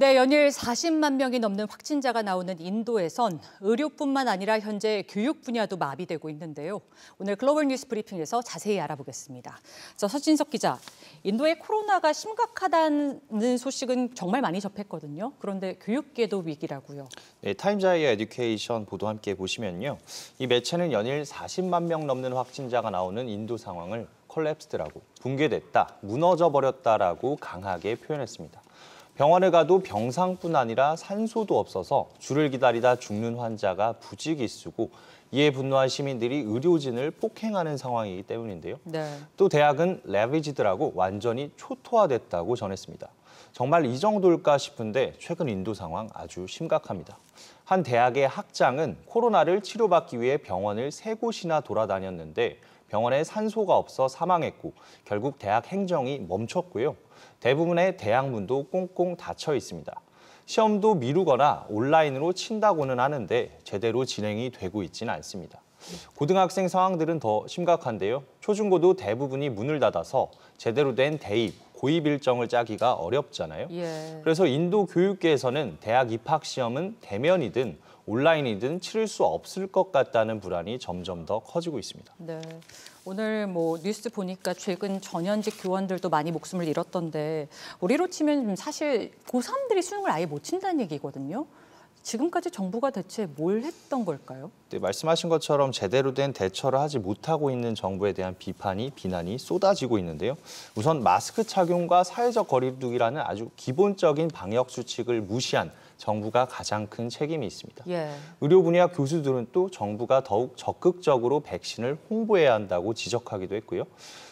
네, 연일 40만 명이 넘는 확진자가 나오는 인도에선 의료뿐만 아니라 현재 교육 분야도 마비되고 있는데요. 오늘 글로벌 뉴스 브리핑에서 자세히 알아보겠습니다. 자, 서진석 기자, 인도의 코로나가 심각하다는 소식은 정말 많이 접했거든요. 그런데 교육계도 위기라고요. 네, 타임자이어 에듀케이션 보도 함께 보시면요. 이 매체는 연일 40만 명 넘는 확진자가 나오는 인도 상황을 콜랩스라고 붕괴됐다, 무너져버렸다라고 강하게 표현했습니다. 병원에 가도 병상뿐 아니라 산소도 없어서 줄을 기다리다 죽는 환자가 부지기수고 이에 분노한 시민들이 의료진을 폭행하는 상황이기 때문인데요. 네. 또 대학은 레비지드라고 완전히 초토화됐다고 전했습니다. 정말 이 정도일까 싶은데 최근 인도 상황 아주 심각합니다. 한 대학의 학장은 코로나를 치료받기 위해 병원을 세 곳이나 돌아다녔는데 병원에 산소가 없어 사망했고 결국 대학 행정이 멈췄고요. 대부분의 대학 문도 꽁꽁 닫혀 있습니다. 시험도 미루거나 온라인으로 친다고는 하는데 제대로 진행이 되고 있지는 않습니다. 고등학생 상황들은 더 심각한데요. 초중고도 대부분이 문을 닫아서 제대로 된 대입, 고입 일정을 짜기가 어렵잖아요. 예. 그래서 인도 교육계에서는 대학 입학 시험은 대면이든 온라인이든 치를 수 없을 것 같다는 불안이 점점 더 커지고 있습니다. 네. 오늘 뭐 뉴스 보니까 최근 전현직 교원들도 많이 목숨을 잃었던데 우리로 치면 사실 고3들이 수능을 아예 못 친다는 얘기거든요. 지금까지 정부가 대체 뭘 했던 걸까요? 네, 말씀하신 것처럼 제대로 된 대처를 하지 못하고 있는 정부에 대한 비판이 비난이 쏟아지고 있는데요. 우선 마스크 착용과 사회적 거리두기라는 아주 기본적인 방역 수칙을 무시한 정부가 가장 큰 책임이 있습니다. 예. 의료 분야 교수들은 또 정부가 더욱 적극적으로 백신을 홍보해야 한다고 지적하기도 했고요.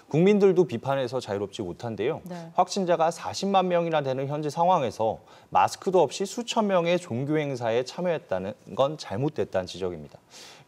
국민들도 비판해서 자유롭지 못한데요. 네. 확진자가 40만 명이나 되는 현재 상황에서 마스크도 없이 수천 명의 종교 행사에 참여했다는 건 잘못됐다는 지적입니다.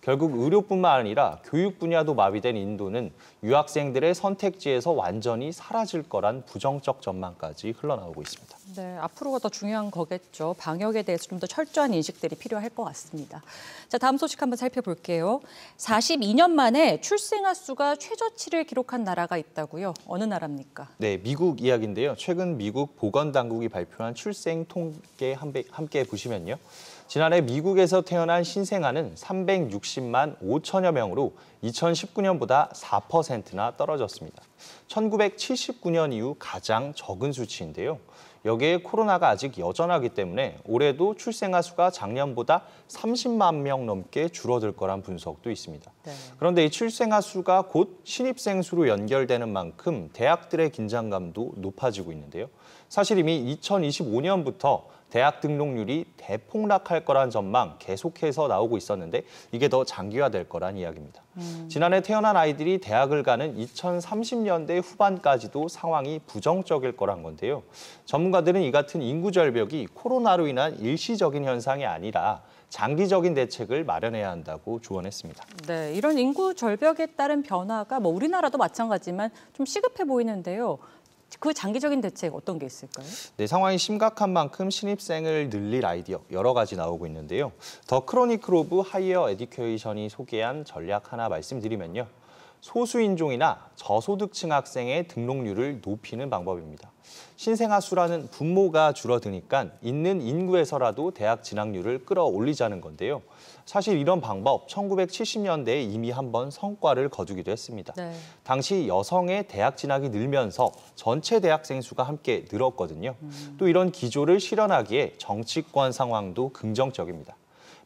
결국 의료뿐만 아니라 교육 분야도 마비된 인도는 유학생들의 선택지에서 완전히 사라질 거란 부정적 전망까지 흘러나오고 있습니다. 네, 앞으로가 더 중요한 거겠죠. 방역에 대해서 좀 더 철저한 인식들이 필요할 것 같습니다. 자, 다음 소식 한번 살펴볼게요. 42년 만에 출생아 수가 최저치를 기록한 나라가 있다고요. 어느 나라입니까? 네, 미국 이야기인데요. 최근 미국 보건당국이 발표한 출생 통계 함께 보시면요. 지난해 미국에서 태어난 신생아는 360만 5천여 명으로 2019년보다 4%나 떨어졌습니다. 1979년 이후 가장 적은 수치인데요. 여기에 코로나가 아직 여전하기 때문에 올해도 출생아 수가 작년보다 30만 명 넘게 줄어들 거란 분석도 있습니다. 네. 그런데 이 출생아 수가 곧 신입생 수로 연결되는 만큼 대학들의 긴장감도 높아지고 있는데요. 사실 이미 2025년부터 대학 등록률이 대폭락할 거란 전망 계속해서 나오고 있었는데 이게 더 장기화될 거란 이야기입니다. 음. 지난해 태어난 아이들이 대학을 가는 2030년대 후반까지도 상황이 부정적일 거란 건데요. 전문가들은 이 같은 인구 절벽이 코로나로 인한 일시적인 현상이 아니라 장기적인 대책을 마련해야 한다고 조언했습니다. 네, 이런 인구 절벽에 따른 변화가 뭐 우리나라도 마찬가지만 좀 시급해 보이는데요. 그 장기적인 대책 어떤 게 있을까요? 네, 상황이 심각한 만큼 신입생을 늘릴 아이디어 여러 가지 나오고 있는데요. 더 크로닉 로브 하이어 에듀케이션이 소개한 전략 하나 말씀드리면요. 소수인종이나 저소득층 학생의 등록률을 높이는 방법입니다. 신생아 수라는 분모가 줄어드니까 있는 인구에서라도 대학 진학률을 끌어올리자는 건데요. 사실 이런 방법 1970년대에 이미 한번 성과를 거두기도 했습니다. 네. 당시 여성의 대학 진학이 늘면서 전체 대학생 수가 함께 늘었거든요. 음. 또 이런 기조를 실현하기에 정치권 상황도 긍정적입니다.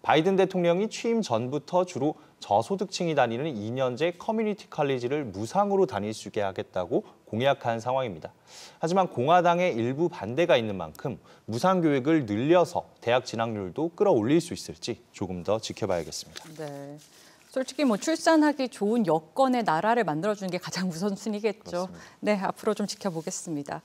바이든 대통령이 취임 전부터 주로 저소득층이 다니는 2년제 커뮤니티 칼리지를 무상으로 다닐 수 있게 하겠다고 공약한 상황입니다. 하지만 공화당의 일부 반대가 있는 만큼 무상 교육을 늘려서 대학 진학률도 끌어올릴 수 있을지 조금 더 지켜봐야겠습니다. 네. 솔직히 뭐 출산하기 좋은 여건의 나라를 만들어주는 게 가장 우선순위겠죠. 그렇습니다. 네, 앞으로 좀 지켜보겠습니다.